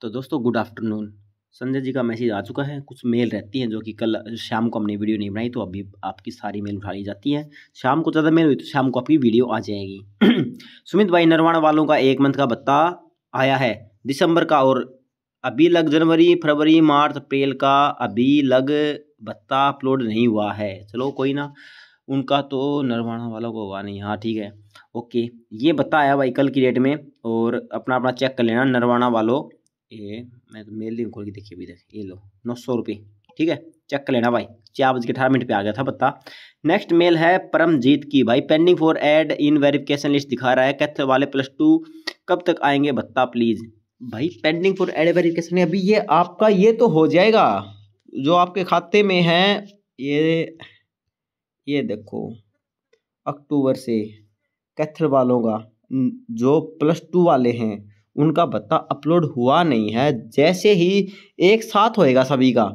तो दोस्तों good afternoon Sanjay जी का मैसेज आ चुका है कुछ मेल रहती हैं जो कि कल शाम को हमने वीडियो नहीं बनाई तो अभी आपकी सारी मेल उठा ली जाती हैं शाम को ज़्यादा मेल हुई तो शाम को आपकी वीडियो आ जाएगी सुमित भाई नरवाण वालों का एक मंथ का भत्ता आया है दिसंबर का और अभी लग जनवरी फरवरी मार्च अप्रैल का अभी लग भत्ता अपलोड नहीं हुआ है चलो कोई ना उनका तो नरवाणा वालों को हुआ नहीं हाँ ठीक है ओके ये बताया भाई कल की डेट में और अपना अपना चेक कर लेना नरवाणा वालों ये मैं तो मेल लिंक खोल के देखिए अभी तक ये लो नौ सौ रुपये ठीक है चेक कर लेना भाई चार बज के अठारह मिनट पे आ गया था पत्ता नेक्स्ट मेल है परमजीत की भाई pending for admin verification list दिखा रहा है कैथ वाले प्लस टू कब तक आएंगे बत्ता प्लीज़ भाई पेंडिंग फॉर एड वेरिफिकेशन अभी ये आपका ये तो हो जाएगा जो आपके खाते में है ये ये देखो अक्टूबर से कैथल वालों का जो प्लस टू वाले हैं उनका भत्ता अपलोड हुआ नहीं है जैसे ही एक साथ होएगा सभी का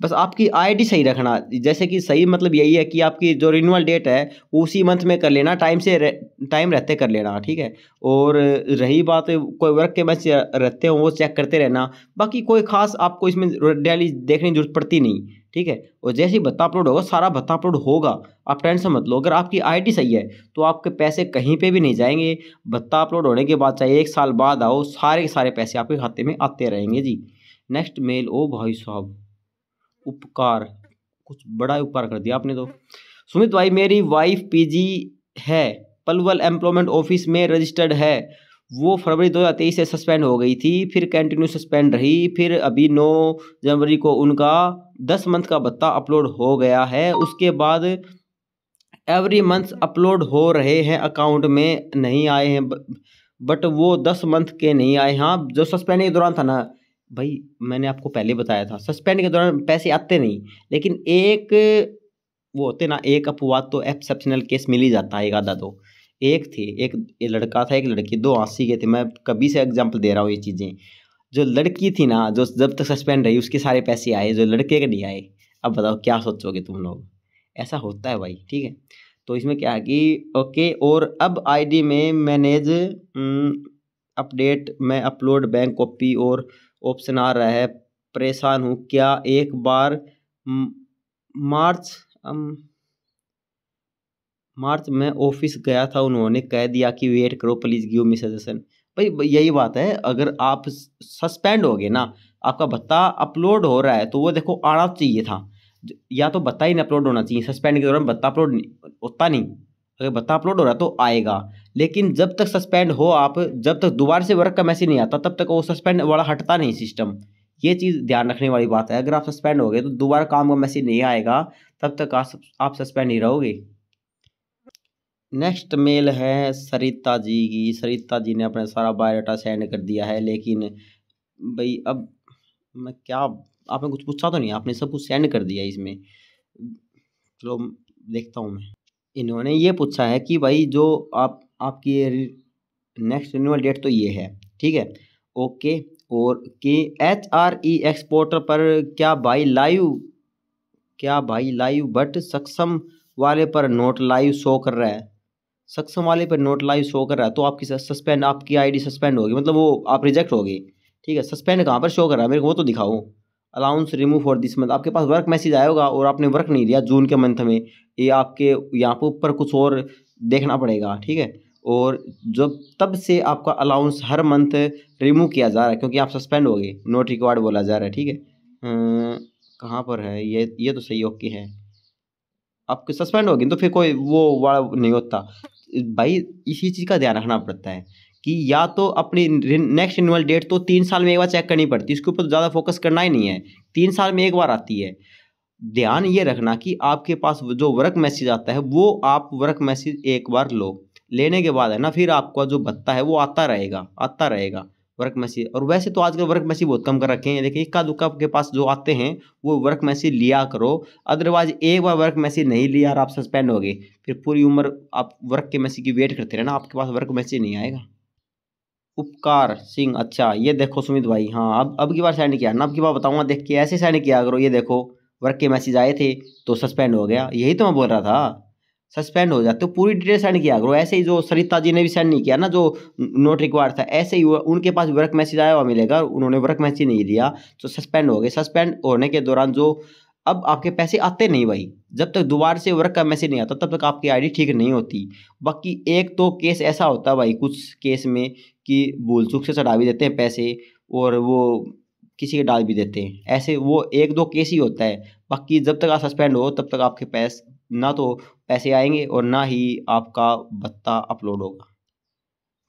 बस आपकी आईडी सही रखना जैसे कि सही मतलब यही है कि आपकी जो रिन्यूअल डेट है उसी मंथ में कर लेना टाइम से रह, टाइम रहते कर लेना ठीक है और रही बात कोई वर्क के मैच रहते हो वो चेक करते रहना बाकी कोई खास आपको इसमें डेली देखने की जरूरत पड़ती नहीं ठीक है और जैसे ही भत्ता अपलोड होगा सारा भत्ता अपलोड होगा आप टेंशन मत लो अगर आपकी आईडी सही है तो आपके पैसे कहीं पे भी नहीं जाएंगे भत्ता अपलोड होने के बाद चाहे एक साल बाद आओ सारे के सारे पैसे आपके खाते में आते रहेंगे जी नेक्स्ट मेल ओ भाई साहब उपकार कुछ बड़ा उपकार कर दिया आपने तो सुमित भाई मेरी वाइफ पी है पलवल एम्प्लॉयमेंट ऑफिस में रजिस्टर्ड है वो फरवरी 2023 से सस्पेंड हो गई थी फिर कंटिन्यू सस्पेंड रही फिर अभी 9 जनवरी को उनका 10 मंथ का भत्ता अपलोड हो गया है उसके बाद एवरी मंथ अपलोड हो रहे हैं अकाउंट में नहीं आए हैं बट वो दस मंथ के नहीं आए हाँ जो सस्पेंड के दौरान था ना भाई मैंने आपको पहले बताया था सस्पेंड के दौरान पैसे आते नहीं लेकिन एक वो होते ना एक अपवाद तो एक्सेप्शनल केस मिल ही जाता है एक आधा दो तो। एक थे एक लड़का था एक लड़की दो आसी के थे मैं कभी से एग्जाम्पल दे रहा हूँ ये चीज़ें जो लड़की थी ना जो जब तक सस्पेंड रही उसके सारे पैसे आए जो लड़के के नहीं आए अब बताओ क्या सोचोगे तुम लोग ऐसा होता है भाई ठीक है तो इसमें क्या है कि ओके और अब आईडी में मैनेज अपडेट में अपलोड बैंक कॉपी और ऑप्शन आ रहा है परेशान हूँ क्या एक बार हम्म, मार्च मार्च में ऑफिस गया था उन्होंने कह दिया कि वेट करो प्लीज़ गिव मी सजेशन भाई यही बात है अगर आप सस्पेंड हो गए ना आपका भत्ता अपलोड हो रहा है तो वो देखो आना चाहिए था या तो भत्ता ही नहीं अपलोड होना चाहिए सस्पेंड के दौरान भत्ता अपलोड होता नहीं अगर भत्ता अपलोड हो रहा है तो आएगा लेकिन जब तक सस्पेंड हो आप जब तक दोबारा से वर्क का मैसेज नहीं आता तब तक वो सस्पेंड वाला हटता नहीं सिस्टम ये चीज़ ध्यान रखने वाली बात है अगर आप सस्पेंड हो गए तो दोबारा काम का मैसेज नहीं आएगा तब तक आप सस्पेंड नहीं रहोगे नेक्स्ट मेल है सरिता जी की सरिता जी ने अपना सारा बायोडाटा सेंड कर दिया है लेकिन भाई अब मैं क्या आपने कुछ पूछा तो नहीं आपने सब कुछ सेंड कर दिया इसमें चलो देखता हूँ मैं इन्होंने ये पूछा है कि भाई जो आप आपकी नेक्स्ट रिन्यूअल डेट तो ये है ठीक है ओके और कि एच आर ई एक्सपोर्टर पर क्या भाई लाइव क्या भाई लाइव बट सक्षम वाले पर नोट लाइव शो कर रहा है सक्षम वाले पर नोट लाइव शो कर रहा है तो आपकी सस्पेंड आपकी आईडी सस्पेंड होगी मतलब वो आप रिजेक्ट होगी ठीक है सस्पेंड कहाँ पर शो कर रहा है मेरे को वो तो दिखाओ allowance remove for this month आपके पास वर्क मैसेज आया होगा और आपने वर्क नहीं दिया जून के मंथ में ये आपके यहाँ पर ऊपर कुछ और देखना पड़ेगा ठीक है और जब तब से आपका अलाउंस हर मंथ रिमूव किया जा रहा है क्योंकि आप सस्पेंड हो गए नोट रिकॉर्ड बोला जा रहा है ठीक है अं, कहाँ पर है ये ये तो सही ओके है आपके सस्पेंड हो गए तो फिर कोई वो वाला नहीं होता भाई इसी चीज़ का ध्यान रखना पड़ता है कि या तो अपनी नेक्स्ट एनुअल डेट तो तीन साल में एक बार चेक करनी पड़ती है इसके ऊपर तो ज़्यादा फोकस करना ही नहीं है तीन साल में एक बार आती है ध्यान ये रखना कि आपके पास जो वर्क मैसेज आता है वो आप वर्क मैसेज एक बार लो लेने के बाद है ना फिर आपका जो भत्ता है वो आता रहेगा आता रहेगा वर्क मैसेज और वैसे तो आजकल वर्क मैसी बहुत कम कर रखे हैं देखिए इक्का दुक्का के पास जो आते हैं वो वर्क मैसेज लिया करो अदरवाइज एक बार वर्क मैसेज नहीं लिया और आप सस्पेंड हो गए फिर पूरी उम्र आप वर्क के मैसेज की वेट करते रहना आपके पास वर्क मैसेज नहीं आएगा उपकार सिंह अच्छा ये देखो सुमित भाई हाँ अब अब की बार साइन किया ना अब की बार बताऊँगा देख के ऐसे साइन किया करो ये देखो वर्क के मैसेज आए थे तो सस्पेंड हो गया यही तो मैं बोल रहा था सस्पेंड हो जाते हो तो पूरी डिटेल सेंड किया करो ऐसे ही जो सरिता जी ने भी सेंड नहीं किया ना जो नोट रिक्वायर्ड था ऐसे ही उनके पास वर्क मैसेज आया हुआ मिलेगा उन्होंने वर्क मैसेज नहीं लिया तो सस्पेंड हो गए सस्पेंड होने के दौरान जो अब आपके पैसे आते नहीं भाई जब तक दोबारा से वर्क का मैसेज नहीं आता तब तक आपकी आईडी ठीक नहीं होती बाकी एक तो केस ऐसा होता है भाई कुछ केस में कि भूल चूक से चढ़ा भी देते हैं पैसे और वो किसी के डाल भी देते हैं ऐसे वो एक दो केस ही होता है बाकी जब तक आप सस्पेंड हो तब तक आपके पैस ना तो पैसे आएंगे और ना ही आपका भत्ता अपलोड होगा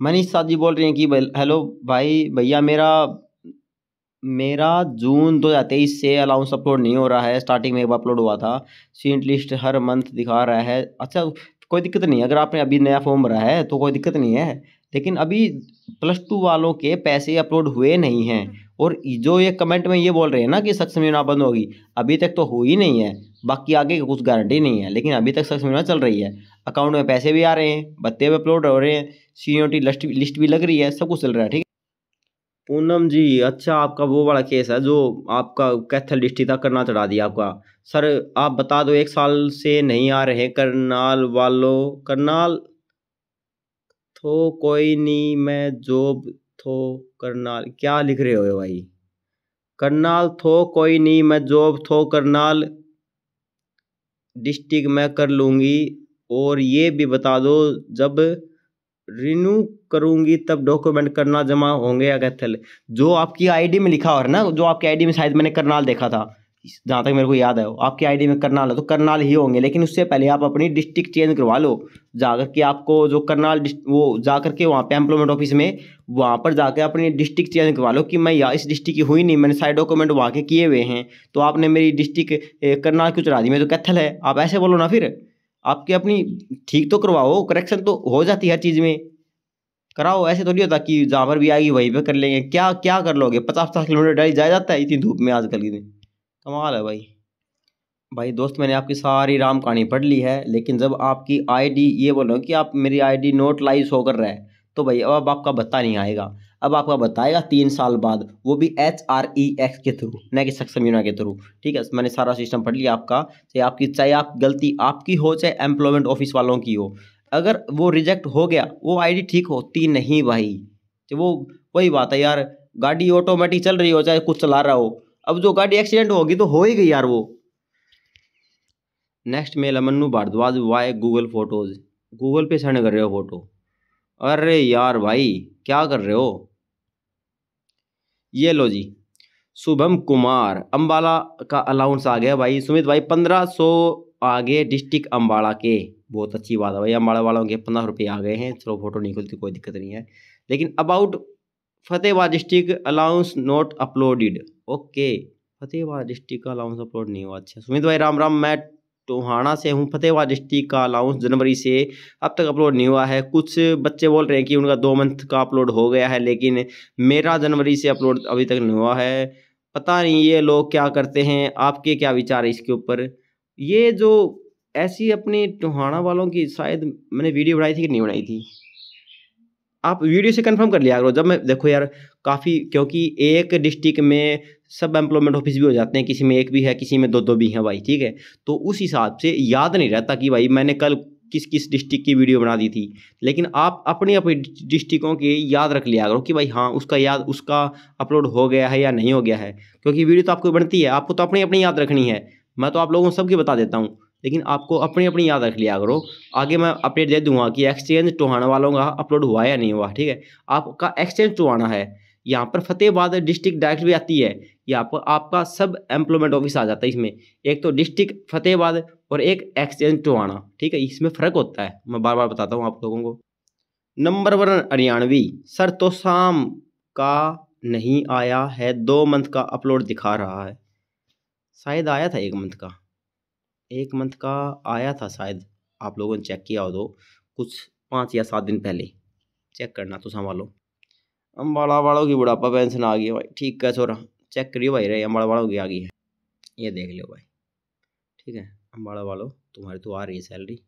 मनीष साहब जी बोल रहे हैं कि हेलो भाई भैया मेरा मेरा जून दो हज़ार तेईस से अलाउंस अपलोड नहीं हो रहा है स्टार्टिंग में एक बार अपलोड हुआ था सीट लिस्ट हर मंथ दिखा रहा है अच्छा कोई दिक्कत नहीं अगर आपने अभी नया फॉर्म भरा है तो कोई दिक्कत नहीं है लेकिन अभी प्लस टू वालों के पैसे अपलोड हुए नहीं हैं और जो ये कमेंट में ये बोल रहे हैं ना कि सक्षम ना बंद होगी अभी तक तो हुई नहीं है बाकी आगे कुछ गारंटी नहीं है लेकिन अभी तक सक्सेस योजना चल रही है अकाउंट में पैसे भी आ रहे हैं बत्ते भी अपलोड हो रहे हैं सीनियोरिटी लिस्ट लिस्ट भी लग रही है सब कुछ चल रहा है ठीक है पूनम जी अच्छा आपका वो वाला केस है जो आपका कैथल डिस्ट्रिक्ट तक करना चढ़ा दिया आपका सर आप बता दो एक साल से नहीं आ रहे करनाल वालों करनाल तो कोई नहीं मैं जॉब थो करनाल क्या लिख रहे हो भाई करनाल थो कोई नहीं मैं जॉब थो करनाल डिस्टिक मैं कर लूँगी और ये भी बता दो जब रिन्यू करूँगी तब डॉक्यूमेंट करना जमा होंगे या कैथल जो आपकी आईडी में लिखा हो ना जो आपकी आईडी में शायद मैंने करनाल देखा था जहाँ तक मेरे को याद है आपके आईडी में करनाल है तो करनाल ही होंगे लेकिन उससे पहले आप अपनी डिस्ट्रिक्ट चेंज करवा लो जाकर के आपको जो करनाल वो जा करके वहाँ पे एम्प्लॉयमेंट ऑफिस में वहाँ पर जाकर अपनी डिस्ट्रिक्ट चेंज करवा लो कि मैं या इस डिस्ट्रिक्ट की हुई नहीं मैंने सारे डॉक्यूमेंट वहाँ के किए हुए हैं तो आपने मेरी डिस्ट्रिक्ट करनाल क्यों चढ़ा दी मैं तो कैथल है आप ऐसे बोलो ना फिर आपकी अपनी ठीक तो करवाओ करेक्शन तो हो जाती है हर चीज़ में कराओ ऐसे तो नहीं होता कि जहाँ पर भी आएगी वहीं पर कर लेंगे क्या क्या कर लोगे पचास पचास किलोमीटर डाली जाया जाता है इतनी धूप में आजकल के दिन कमाल है भाई भाई दोस्त मैंने आपकी सारी राम कहानी पढ़ ली है लेकिन जब आपकी आईडी ये बोल रहा हूँ कि आप मेरी आईडी नोट लाइज होकर रहे तो भाई अब आपका बता नहीं आएगा अब आपका बताएगा तीन साल बाद वो भी एच आर ई एक्स के थ्रू न कि सक्षम के थ्रू ठीक है मैंने सारा सिस्टम पढ़ लिया आपका चाहे आपकी चाहे आप गलती आपकी हो चाहे एम्प्लॉयमेंट ऑफिस वालों की हो अगर वो रिजेक्ट हो गया वो आई ठीक होती नहीं भाई तो वो वही बात है यार गाड़ी ऑटोमेटिक चल रही हो चाहे कुछ चला रहा हो अब जो गाड़ी एक्सीडेंट होगी तो हो ही गई यार वो नेक्स्ट मेल मनु भारद्वाज वाई गूगल फोटोज गूगल पे सेंड कर रहे हो फोटो अरे यार भाई क्या कर रहे हो ये लो जी शुभम कुमार अम्बाला का अलाउंस आ गया भाई सुमित भाई पंद्रह सौ आ गए डिस्ट्रिक्ट अम्बाला के बहुत अच्छी बात है भाई अम्बाला वालों के पंद्रह रुपये आ गए हैं चलो फोटो नहीं खुलती कोई दिक्कत नहीं है लेकिन about Fatehabad district allowance not uploaded okay Fatehabad district का अलाउंस अपलोड नहीं हुआ अच्छा सुमित भाई राम राम मैं टोहाना से हूँ फतेहाबाद डिस्ट्रिक्ट का अलाउंस जनवरी से अब तक अपलोड नहीं हुआ है कुछ बच्चे बोल रहे हैं कि उनका दो मंथ का अपलोड हो गया है लेकिन मेरा जनवरी से अपलोड अभी तक नहीं हुआ है पता नहीं ये लोग क्या करते हैं आपके क्या विचार है इसके ऊपर ये जो ऐसी अपने टोहाना वालों की शायद मैंने वीडियो बनाई थी कि नहीं बनाई थी आप वीडियो से कंफर्म कर लिया करो जब मैं देखो यार काफ़ी क्योंकि एक डिस्ट्रिक्ट में सब एम्प्लॉयमेंट ऑफिस भी हो जाते हैं किसी में एक भी है किसी में दो दो भी हैं भाई ठीक है तो उस हिसाब से याद नहीं रहता कि भाई मैंने कल किस किस डिस्ट्रिक्ट की वीडियो बना दी थी लेकिन आप अपनी अपनी डिस्ट्रिक्टों के याद रख लिया करो कि भाई हाँ उसका याद उसका अपलोड हो गया है या नहीं हो गया है क्योंकि वीडियो तो आपको बनती है आपको तो अपनी अपनी याद रखनी है मैं तो आप लोगों को सबकी बता देता हूँ लेकिन आपको अपनी अपनी याद रख लिया करो आगे मैं अपडेट दे दूंगा कि एक्सचेंज टोहाना वालों का अपलोड हुआ या नहीं हुआ ठीक है आपका एक्सचेंज टोहाना है यहाँ पर फतेहबाद डिस्ट्रिक्ट डायरेक्ट भी आती है यहाँ पर आपका सब एम्प्लॉयमेंट ऑफिस आ जाता है इसमें एक तो डिस्ट्रिक्ट फतेहबाद और एक एक्सचेंज टोहाना ठीक है इसमें फ़र्क होता है मैं बार बार बताता हूँ आप लोगों को नंबर वन हरियाणवी सर तो शाम का नहीं आया है दो मंथ का अपलोड दिखा रहा है शायद आया था एक मंथ का एक मंथ का आया था शायद आप लोगों ने चेक किया हो तो कुछ पाँच या सात दिन पहले चेक करना तो संभालो अम्बाड़ा वालों की बुढ़ापा पेंशन आ गई है भाई ठीक है छोरा चेक करियो भाई रे अम्बाड़ा वालों की आ गई है ये देख लियो भाई ठीक है अम्बाड़ा वालों तुम्हारी तो आ रही है सैलरी